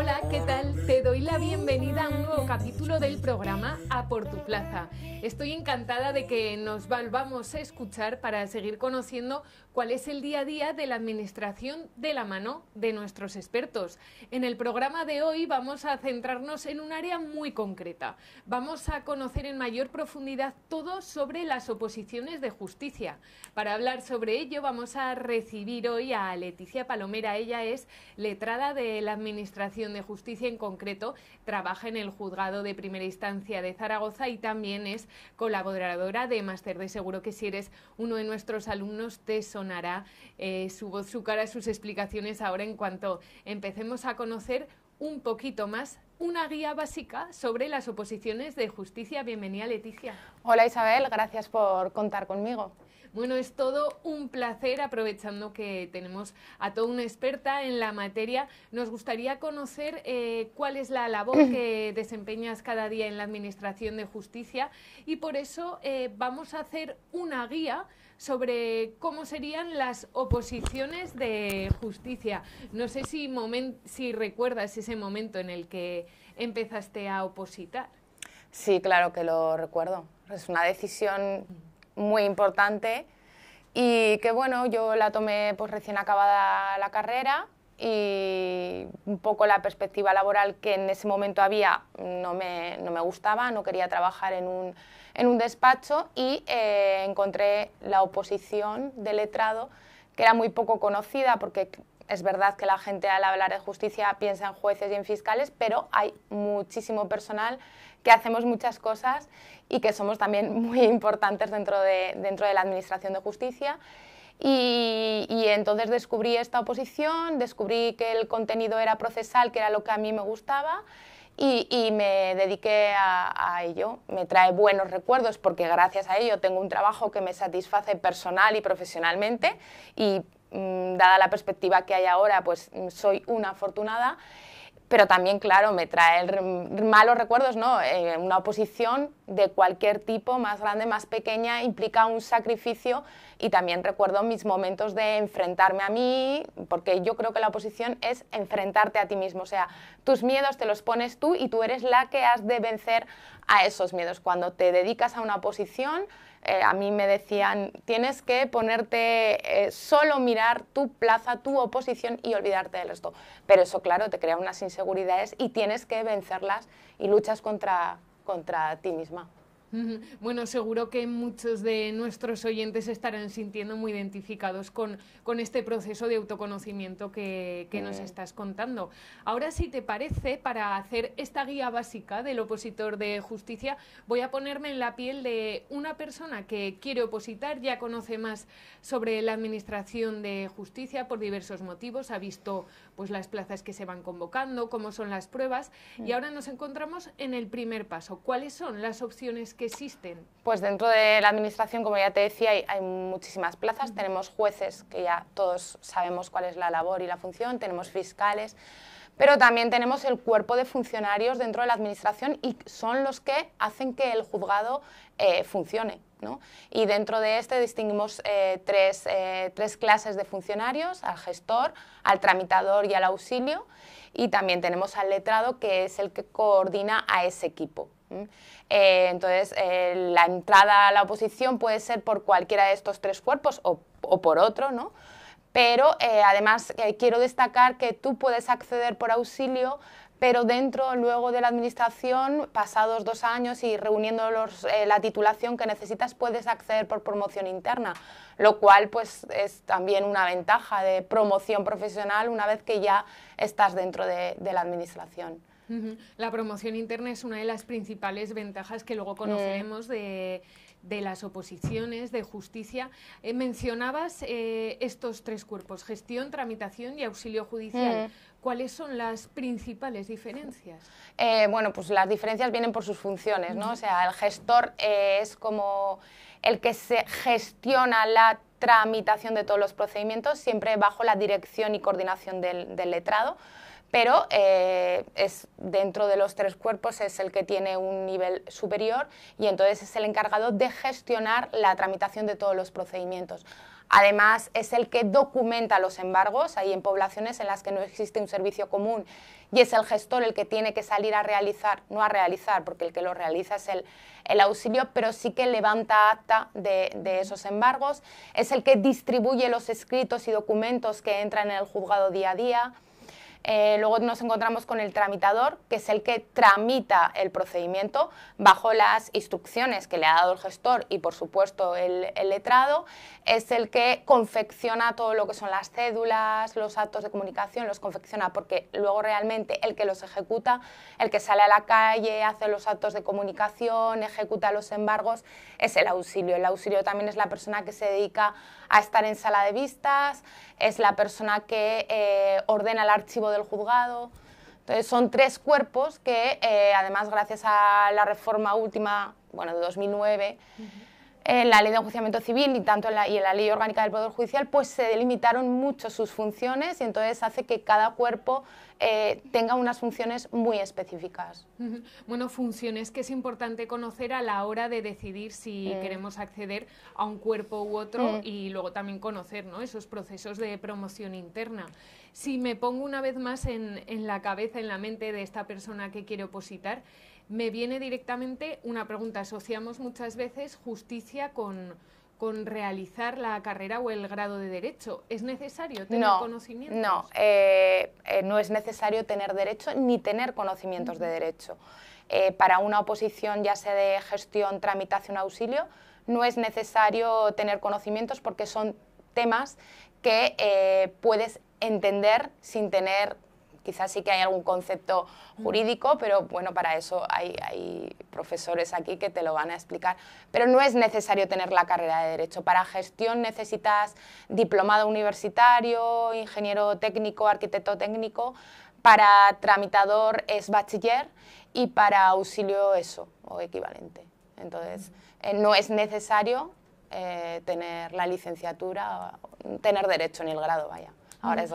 Hola, ¿qué tal? Te doy la bienvenida a un nuevo capítulo del programa A por tu plaza. Estoy encantada de que nos volvamos a escuchar para seguir conociendo cuál es el día a día de la administración de la mano de nuestros expertos. En el programa de hoy vamos a centrarnos en un área muy concreta. Vamos a conocer en mayor profundidad todo sobre las oposiciones de justicia. Para hablar sobre ello vamos a recibir hoy a Leticia Palomera. Ella es letrada de la Administración de Justicia, en concreto, trabaja en el juzgado de primera instancia de Zaragoza y también es colaboradora de Máster de Seguro que si eres uno de nuestros alumnos te sonará eh, su voz, su cara, sus explicaciones ahora en cuanto empecemos a conocer un poquito más una guía básica sobre las oposiciones de justicia. Bienvenida, Leticia. Hola, Isabel. Gracias por contar conmigo. Bueno, es todo un placer, aprovechando que tenemos a toda una experta en la materia. Nos gustaría conocer eh, cuál es la labor que desempeñas cada día en la Administración de Justicia y por eso eh, vamos a hacer una guía sobre cómo serían las oposiciones de justicia. No sé si, si recuerdas ese momento en el que empezaste a opositar. Sí, claro que lo recuerdo. Es una decisión muy importante y que bueno, yo la tomé pues recién acabada la carrera y un poco la perspectiva laboral que en ese momento había no me, no me gustaba, no quería trabajar en un, en un despacho y eh, encontré la oposición de letrado que era muy poco conocida porque es verdad que la gente al hablar de justicia piensa en jueces y en fiscales, pero hay muchísimo personal que hacemos muchas cosas y que somos también muy importantes dentro de, dentro de la Administración de Justicia. Y, entonces descubrí esta oposición, descubrí que el contenido era procesal, que era lo que a mí me gustaba, y, me dediqué a, ello. Me trae buenos recuerdos porque gracias a ello tengo un trabajo que me satisface personal y profesionalmente, y mm, dada la perspectiva que hay ahora, pues mm, soy una afortunada pero también, claro, me trae malos recuerdos, ¿no? Eh, una oposición de cualquier tipo, más grande, más pequeña, implica un sacrificio y también recuerdo mis momentos de enfrentarme a mí, porque yo creo que la oposición es enfrentarte a ti mismo, o sea, tus miedos te los pones tú y tú eres la que has de vencer a esos miedos. Cuando te dedicas a una oposición, eh, a mí me decían, tienes que ponerte, eh, solo mirar tu plaza, tu oposición y olvidarte del resto. Pero eso, claro, te crea unas inseguridades y tienes que vencerlas y luchas contra ti misma. Bueno, seguro que muchos de nuestros oyentes estarán sintiendo muy identificados con, con este proceso de autoconocimiento que, nos estás contando. Ahora, si te parece, para hacer esta guía básica del opositor de justicia, voy a ponerme en la piel de una persona que quiere opositar, ya conoce más sobre la Administración de Justicia por diversos motivos, ha visto pues, las plazas que se van convocando, cómo son las pruebas, y ahora nos encontramos en el primer paso. ¿Cuáles son las opciones existen? Pues dentro de la administración, como ya te decía, hay, muchísimas plazas. Tenemos jueces, que ya todos sabemos cuál es la labor y la función, tenemos fiscales, pero también tenemos el cuerpo de funcionarios dentro de la administración y son los que hacen que el juzgado eh, funcione. Y dentro de este distinguimos eh, eh, tres, clases de funcionarios, al gestor, al tramitador y al auxilio, y también tenemos al letrado, que es el que coordina a ese equipo. Eh, entonces, la entrada a la oposición puede ser por cualquiera de estos tres cuerpos o, o por otro, ¿no? Pero además quiero destacar que tú puedes acceder por auxilio pero dentro luego de la administración, pasados dos años y reuniendo eh, la titulación que necesitas, puedes acceder por promoción interna, lo cual pues es también una ventaja de promoción profesional una vez que ya estás dentro de, la administración. La promoción interna es una de las principales ventajas que luego mm. conoceremos de las oposiciones, de justicia. Eh, mencionabas eh, estos tres cuerpos, gestión, tramitación y auxilio judicial. Mm. ¿Cuáles son las principales diferencias? Eh, bueno, pues las diferencias vienen por sus funciones, ¿no? O sea, el gestor eh, es como el que se gestiona la tramitación de todos los procedimientos, siempre bajo la dirección y coordinación del, letrado, pero eh, es dentro de los tres cuerpos es el que tiene un nivel superior y entonces es el encargado de gestionar la tramitación de todos los procedimientos. Además, es el que documenta los embargos. Hay en poblaciones en las que no existe un servicio común y es el gestor el que tiene que salir a realizar, no a realizar, porque el que lo realiza es el, auxilio, pero sí que levanta acta de, de, esos embargos. Es el que distribuye los escritos y documentos que entran en el juzgado día a día eh, luego nos encontramos con el tramitador, que es el que tramita el procedimiento bajo las instrucciones que le ha dado el gestor y, por supuesto, el, el letrado. Es el que confecciona todo lo que son las cédulas, los actos de comunicación, los confecciona porque luego realmente el que los ejecuta, el que sale a la calle, hace los actos de comunicación, ejecuta los embargos, es el auxilio. El auxilio también es la persona que se dedica a estar en sala de vistas, es la persona que eh, ordena el archivo del juzgado. Entonces son tres cuerpos que eh, además gracias a la reforma última, bueno, de 2009, en eh, la ley de enjuiciamiento civil y tanto en la, y en la ley orgánica del Poder Judicial, pues se delimitaron mucho sus funciones y entonces hace que cada cuerpo eh, tenga unas funciones muy específicas. Bueno, funciones que es importante conocer a la hora de decidir si mm. queremos acceder a un cuerpo u otro mm. y luego también conocer esos procesos de promoción interna. Si me pongo una vez más en, en la cabeza, en la mente de esta persona que quiere opositar, me viene directamente una pregunta. Asociamos muchas veces justicia con, realizar la carrera o el grado de derecho. ¿Es necesario tener conocimientos? No, eh, eh, no es necesario tener derecho ni tener conocimientos de derecho. Eh, para una oposición, ya sea de gestión, tramitación, auxilio, no es necesario tener conocimientos porque son temas que puedes entender sin tener quizás sí que hay algún concepto mm. jurídico, pero bueno, para eso hay, profesores aquí que te lo van a explicar. Pero no es necesario tener la carrera de Derecho. Para gestión necesitas diplomado universitario, ingeniero técnico, arquitecto técnico. Para tramitador es bachiller y para auxilio eso o equivalente. Entonces, mm. eh, no es necesario eh, tener la licenciatura, tener derecho ni el grado, vaya ahora mm. es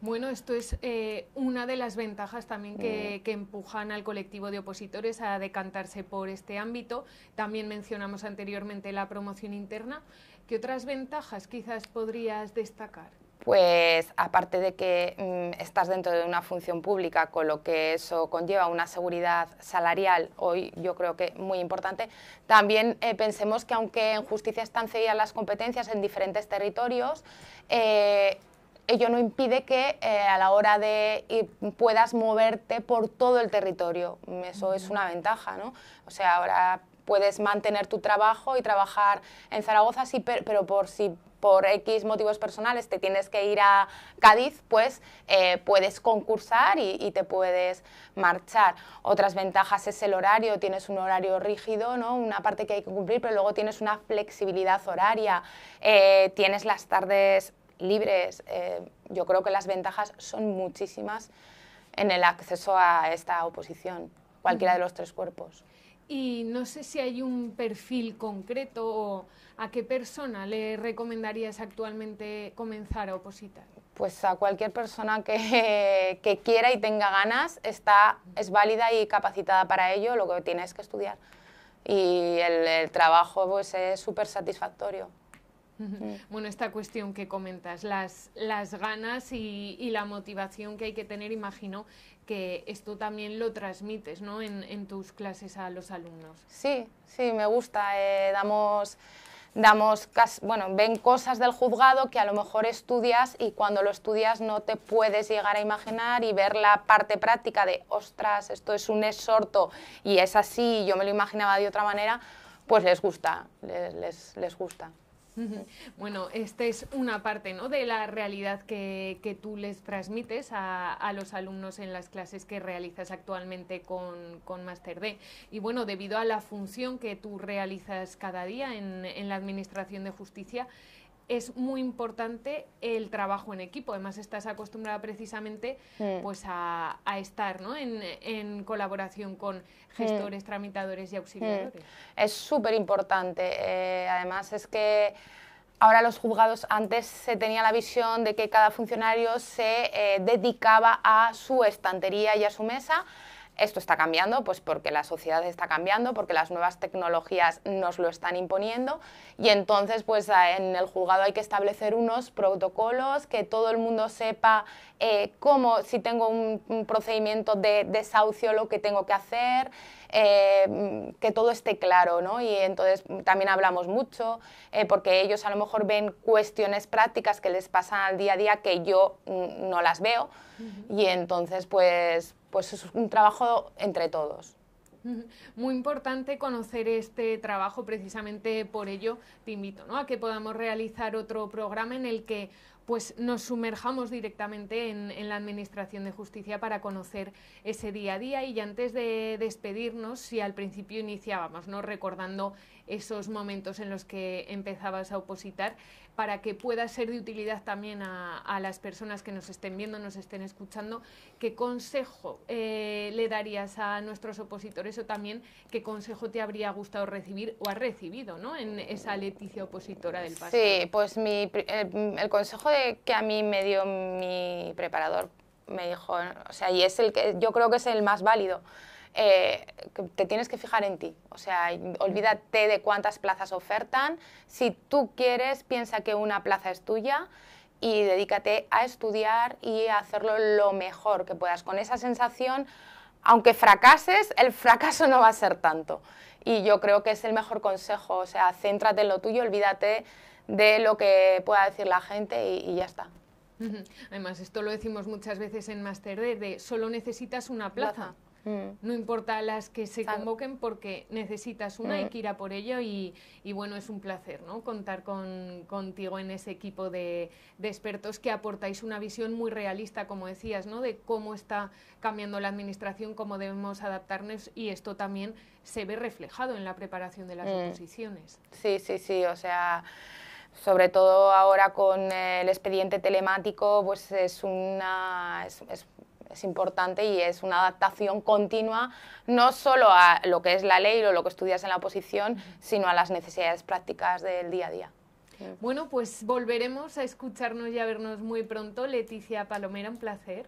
Bueno, esto es eh, una de las ventajas también mm. que, empujan al colectivo de opositores a decantarse por este ámbito. También mencionamos anteriormente la promoción interna. ¿Qué otras ventajas quizás podrías destacar? Pues aparte de que mm, estás dentro de una función pública, con lo que eso conlleva una seguridad salarial, hoy yo creo que muy importante, también eh, pensemos que aunque en justicia están cedidas las competencias en diferentes territorios, eh, ello no impide que eh, a la hora de ir eh, puedas moverte por todo el territorio. Eso es una ventaja, ¿no? O sea, ahora puedes mantener tu trabajo y trabajar en Zaragoza, pero, por si por X motivos personales te tienes que ir a Cádiz, pues eh, puedes concursar y, te puedes marchar. Otras ventajas es el horario, tienes un horario rígido, ¿no? una parte que hay que cumplir, pero luego tienes una flexibilidad horaria, tienes las tardes libres. Eh, yo creo que las ventajas son muchísimas en el acceso a esta oposición, cualquiera de los tres cuerpos. Y no sé si hay un perfil concreto o a qué persona le recomendarías actualmente comenzar a opositar. Pues a cualquier persona que, que quiera y tenga ganas, está, es válida y capacitada para ello, lo que tiene es que estudiar. Y el, trabajo pues, es súper satisfactorio. Bueno, esta cuestión que comentas, las, ganas y, la motivación que hay que tener, imagino que esto también lo transmites ¿no? en, tus clases a los alumnos. Sí, sí, me gusta. Eh, damos, damos bueno, ven cosas del juzgado que a lo mejor estudias y cuando lo estudias no te puedes llegar a imaginar y ver la parte práctica de, ostras, esto es un exhorto y es así, yo me lo imaginaba de otra manera, pues les gusta, les gusta. Bueno, esta es una parte ¿no? de la realidad que, tú les transmites a, a, los alumnos en las clases que realizas actualmente con, con Master D. Y bueno, debido a la función que tú realizas cada día en, en la Administración de Justicia, es muy importante el trabajo en equipo. Además, estás acostumbrada precisamente mm. pues a, estar ¿no? en, colaboración con gestores, mm. tramitadores y auxiliares. Mm. Es súper importante. Eh, además, es que ahora los juzgados antes se tenía la visión de que cada funcionario se eh, dedicaba a su estantería y a su mesa esto está cambiando, pues porque la sociedad está cambiando, porque las nuevas tecnologías nos lo están imponiendo y entonces pues ah, en el juzgado hay que establecer unos protocolos, que todo el mundo sepa eh, cómo, si tengo un procedimiento de desahucio, lo que tengo que hacer, eh, que todo esté claro, ¿no? Y entonces también hablamos mucho, eh, porque ellos a lo mejor ven cuestiones prácticas que les pasan al día a día que yo mm, no las veo, y entonces pues, pues es un trabajo entre todos. Muy importante conocer este trabajo, precisamente por ello te invito ¿no? a que podamos realizar otro programa en el que pues nos sumerjamos directamente en, en, la Administración de Justicia para conocer ese día a día. Y antes de despedirnos, si al principio iniciábamos ¿no? recordando esos momentos en los que empezabas a opositar para que pueda ser de utilidad también a, las personas que nos estén viendo, nos estén escuchando. ¿Qué consejo eh, le darías a nuestros opositores o también qué consejo te habría gustado recibir o has recibido ¿no? en esa Leticia opositora del pasado? Sí, pues el, eh, mm, el consejo de, que a mí me dio mi preparador me dijo, o sea, y es el que yo creo que es el más válido eh, te tienes que fijar en ti. O sea, olvídate de cuántas plazas ofertan. Si tú quieres, piensa que una plaza es tuya y dedícate a estudiar y a hacerlo lo mejor que puedas. Con esa sensación, aunque fracases, el fracaso no va a ser tanto. Y yo creo que es el mejor consejo. O sea, céntrate en lo tuyo, olvídate de lo que pueda decir la gente y, ya está. Además, esto lo decimos muchas veces en Master de solo necesitas una plaza. Mm. No importa las que se convoquen porque necesitas una y mm. que ir por ello y, bueno, es un placer ¿no? contar con, contigo en ese equipo de, expertos que aportáis una visión muy realista, como decías, ¿no? de cómo está cambiando la administración, cómo debemos adaptarnos y esto también se ve reflejado en la preparación de las mm. oposiciones. Sí, sí, sí, o sea sobre todo ahora con el expediente telemático, pues es una, es importante y es una adaptación continua no solo a lo que es la ley o lo que estudias en la oposición, sino a las necesidades prácticas del día a día. Bueno, pues volveremos a escucharnos y a vernos muy pronto. Leticia Palomera, un placer.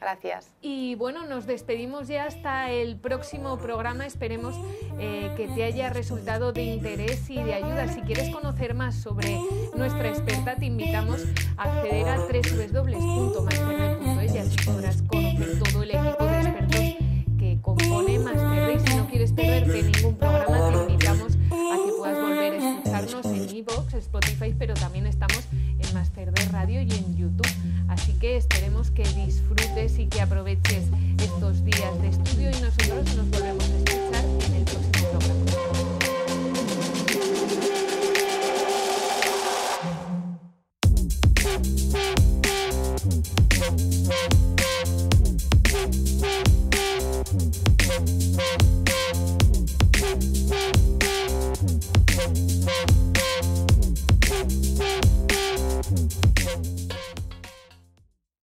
Gracias. Y bueno, nos despedimos ya hasta el próximo programa. Esperemos eh, que te haya resultado de interés y de ayuda. Si quieres conocer más sobre nuestra experta, te invitamos a acceder a es y así podrás conocer todo el equipo de expertos que compone Masterred. Y si no quieres perderte ningún programa, te invitamos a que puedas volver a escucharnos en iBox, Spotify, pero también estamos Master de Radio y en YouTube. Así que esperemos que disfrutes y que aproveches estos días de estudio y nosotros nos volvemos